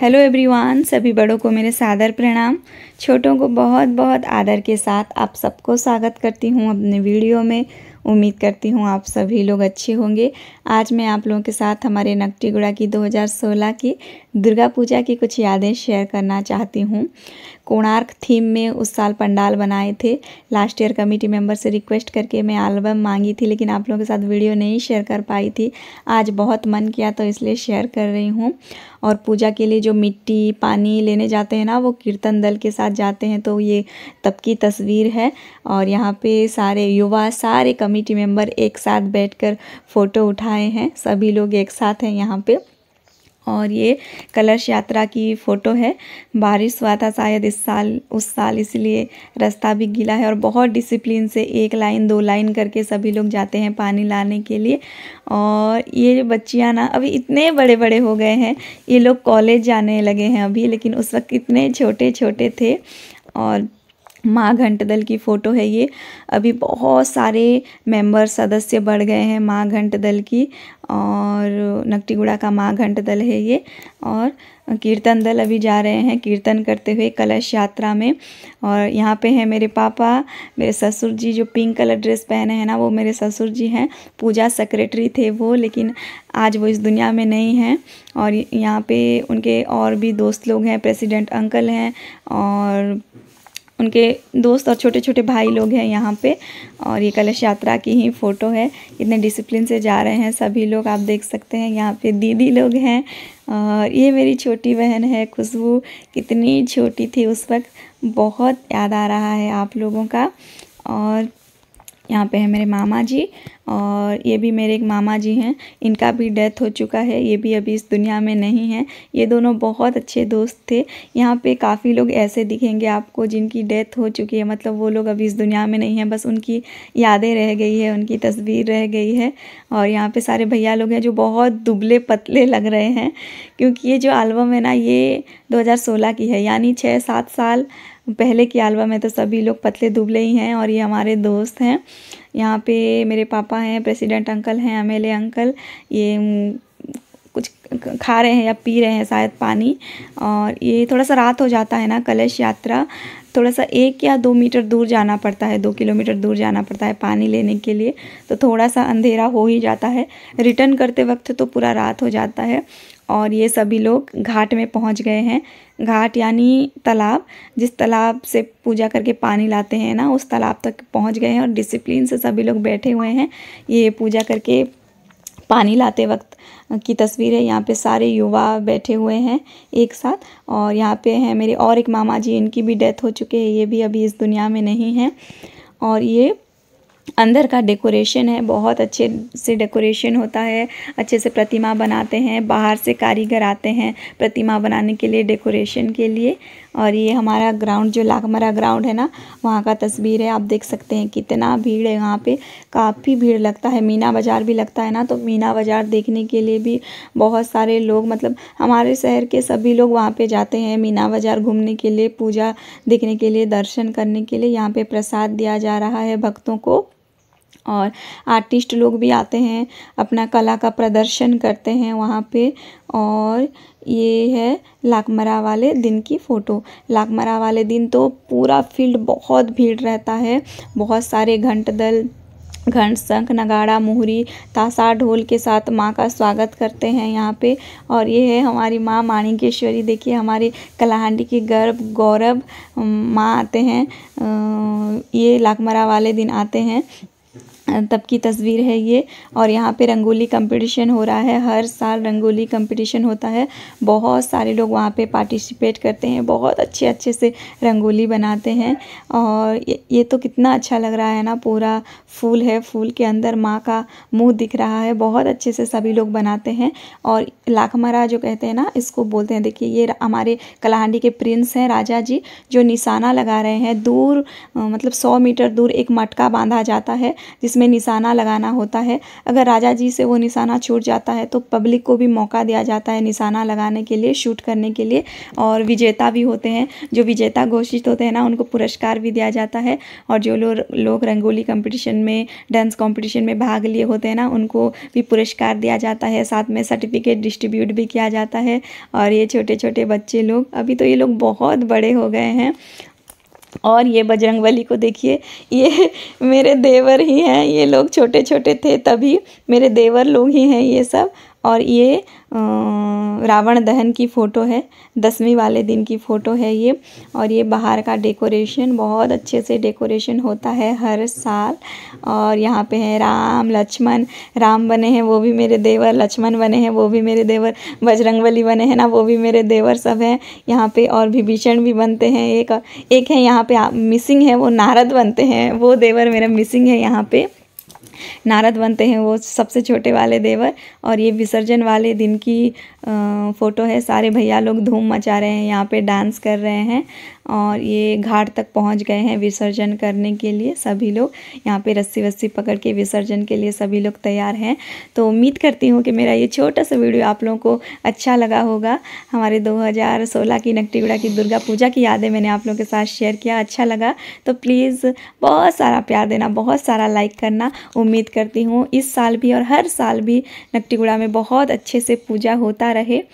hello everyone सभी बड़ों को मेरे सादर प्रणाम छोटों को बहुत बहुत आदर के साथ आप सबको स्वागत करती हूँ अपने वीडियो में उम्मीद करती हूँ आप सभी लोग अच्छे होंगे आज मैं आप लोगों के साथ हमारे नकटीगुड़ा की 2016 की दुर्गा पूजा की कुछ यादें शेयर करना चाहती हूँ कोणार्क थीम में उस साल पंडाल बनाए थे लास्ट ईयर कमेटी मेंबर से रिक्वेस्ट करके मैं एल्बम मांगी थी लेकिन आप लोगों के साथ वीडियो नहीं शेयर कर पाई थी आज बहुत मन किया तो इसलिए शेयर कर रही हूँ और पूजा के लिए जो मिट्टी पानी लेने जाते हैं ना वो कीर्तन दल के साथ जाते हैं तो ये तब की तस्वीर है और यहाँ पे सारे युवा सारे कमिटी मेंबर एक साथ बैठकर फ़ोटो उठाए हैं सभी लोग एक साथ हैं यहाँ पे और ये कलश यात्रा की फ़ोटो है बारिश हुआ था शायद इस साल उस साल इसलिए रास्ता भी गीला है और बहुत डिसिप्लिन से एक लाइन दो लाइन करके सभी लोग जाते हैं पानी लाने के लिए और ये बच्चियाँ ना अभी इतने बड़े बड़े हो गए हैं ये लोग कॉलेज जाने लगे हैं अभी लेकिन उस वक्त इतने छोटे छोटे थे और माँ घंट दल की फ़ोटो है ये अभी बहुत सारे मेंबर सदस्य बढ़ गए हैं माँ घंट दल की और नकटीगुड़ा का माँ घंट दल है ये और कीर्तन दल अभी जा रहे हैं कीर्तन करते हुए कलश यात्रा में और यहाँ पे हैं मेरे पापा मेरे ससुर जी जो पिंक कलर ड्रेस पहने हैं ना वो मेरे ससुर जी हैं पूजा सेक्रेटरी थे वो लेकिन आज वो इस दुनिया में नहीं हैं और यहाँ पे उनके और भी दोस्त लोग हैं प्रेसिडेंट अंकल हैं और उनके दोस्त और छोटे छोटे भाई लोग हैं यहाँ पे और ये कलश यात्रा की ही फ़ोटो है इतने डिसिप्लिन से जा रहे हैं सभी लोग आप देख सकते हैं यहाँ पे दीदी लोग हैं और ये मेरी छोटी बहन है खुशबू कितनी छोटी थी उस वक्त बहुत याद आ रहा है आप लोगों का और यहाँ पे है मेरे मामा जी और ये भी मेरे एक मामा जी हैं इनका भी डेथ हो चुका है ये भी अभी इस दुनिया में नहीं है ये दोनों बहुत अच्छे दोस्त थे यहाँ पे काफ़ी लोग ऐसे दिखेंगे आपको जिनकी डेथ हो चुकी है मतलब वो लोग अभी इस दुनिया में नहीं है बस उनकी यादें रह गई है उनकी तस्वीर रह गई है और यहाँ पे सारे भैया लोग हैं जो बहुत दुबले पतले लग रहे हैं क्योंकि ये जो एल्बम है ना ये दो की है यानी छः सात साल पहले की आलवा में तो सभी लोग पतले दुबले ही हैं और ये हमारे दोस्त हैं यहाँ पे मेरे पापा हैं प्रेसिडेंट अंकल हैं एम अंकल ये कुछ खा रहे हैं या पी रहे हैं शायद पानी और ये थोड़ा सा रात हो जाता है ना कलश यात्रा थोड़ा सा एक या दो मीटर दूर जाना पड़ता है दो किलोमीटर दूर जाना पड़ता है पानी लेने के लिए तो थोड़ा सा अंधेरा हो ही जाता है रिटर्न करते वक्त तो पूरा रात हो जाता है और ये सभी लोग घाट में पहुंच गए हैं घाट यानी तालाब जिस तालाब से पूजा करके पानी लाते हैं ना उस तालाब तक पहुंच गए हैं और डिसिप्लिन से सभी लोग बैठे हुए हैं ये पूजा करके पानी लाते वक्त की तस्वीर है यहाँ पे सारे युवा बैठे हुए हैं एक साथ और यहाँ पे हैं मेरे और एक मामा जी इनकी भी डेथ हो चुकी है ये भी अभी इस दुनिया में नहीं है और ये अंदर का डेकोरेशन है बहुत अच्छे से डेकोरेशन होता है अच्छे से प्रतिमा बनाते हैं बाहर से कारीगर आते हैं प्रतिमा बनाने के लिए डेकोरेशन के लिए और ये हमारा ग्राउंड जो लाखमरा ग्राउंड है ना वहाँ का तस्वीर है आप देख सकते हैं कितना भीड़ है वहाँ पे काफ़ी भीड़ लगता है मीना बाज़ार भी लगता है ना तो मीना बाज़ार देखने के लिए भी बहुत सारे लोग मतलब हमारे शहर के सभी लोग वहाँ पर जाते हैं मीना बाज़ार घूमने के लिए पूजा देखने के लिए दर्शन करने के लिए यहाँ पर प्रसाद दिया जा रहा है भक्तों को और आर्टिस्ट लोग भी आते हैं अपना कला का प्रदर्शन करते हैं वहाँ पे और ये है लाकमरा वाले दिन की फ़ोटो लाकमरा वाले दिन तो पूरा फील्ड बहुत भीड़ रहता है बहुत सारे घंट दल घंट शंख नगाड़ा मुहरी तासा ढोल के साथ माँ का स्वागत करते हैं यहाँ पे और ये है हमारी माँ माणिकेश्वरी देखिए हमारे कलाहांडी के गर्व गौरव माँ आते हैं ये लाकमरा वाले दिन आते हैं तब की तस्वीर है ये और यहाँ पे रंगोली कंपटीशन हो रहा है हर साल रंगोली कंपटीशन होता है बहुत सारे लोग वहाँ पे पार्टिसिपेट करते हैं बहुत अच्छे अच्छे से रंगोली बनाते हैं और ये, ये तो कितना अच्छा लग रहा है ना पूरा फूल है फूल के अंदर माँ का मुँह दिख रहा है बहुत अच्छे से सभी लोग बनाते हैं और लाखमरा जो कहते हैं ना इसको बोलते हैं देखिए ये हमारे कलाहांडी के प्रिंस हैं राजा जी जो निशाना लगा रहे हैं दूर मतलब सौ मीटर दूर एक मटका बांधा जाता है जिसमें उसमें निशाना लगाना होता है अगर राजा जी से वो निशाना छूट जाता है तो पब्लिक को भी मौका दिया जाता है निशाना लगाने के लिए शूट करने के लिए और विजेता भी होते हैं जो विजेता घोषित होते हैं ना उनको पुरस्कार भी दिया जाता है और जो लोग लो रंगोली कंपटीशन में डांस कंपटीशन में भाग लिए होते हैं ना उनको भी पुरस्कार दिया जाता है साथ में सर्टिफिकेट डिस्ट्रीब्यूट भी किया जाता है और ये छोटे छोटे बच्चे लोग अभी तो ये लोग बहुत बड़े हो गए हैं और ये बजरंग बली को देखिए ये मेरे देवर ही हैं ये लोग छोटे छोटे थे तभी मेरे देवर लोग ही हैं ये सब और ये आ, रावण दहन की फ़ोटो है दसवीं वाले दिन की फ़ोटो है ये और ये बाहर का डेकोरेशन बहुत अच्छे से डेकोरेशन होता है हर साल और यहाँ पे है राम लक्ष्मण राम बने हैं वो भी मेरे देवर लक्ष्मण बने हैं वो भी मेरे देवर बजरंगबली बने हैं ना वो भी मेरे देवर सब हैं यहाँ पे और भी भीषण भी बनते हैं एक एक है यहाँ पर मिसिंग है वो नारद बनते हैं वो देवर मेरा मिसिंग है यहाँ पर नारद बनते हैं वो सबसे छोटे वाले देवर और ये विसर्जन वाले दिन की फोटो है सारे भैया लोग धूम मचा रहे हैं यहाँ पे डांस कर रहे हैं और ये घाट तक पहुंच गए हैं विसर्जन करने के लिए सभी लोग यहाँ पे रस्सी वस्सी पकड़ के विसर्जन के लिए सभी लोग तैयार हैं तो उम्मीद करती हूँ कि मेरा ये छोटा सा वीडियो आप लोगों को अच्छा लगा होगा हमारे 2016 की नकटीगुड़ा की दुर्गा पूजा की यादें मैंने आप लोगों के साथ शेयर किया अच्छा लगा तो प्लीज़ बहुत सारा प्यार देना बहुत सारा लाइक करना उम्मीद करती हूँ इस साल भी और हर साल भी नकटीगुड़ा में बहुत अच्छे से पूजा होता रहे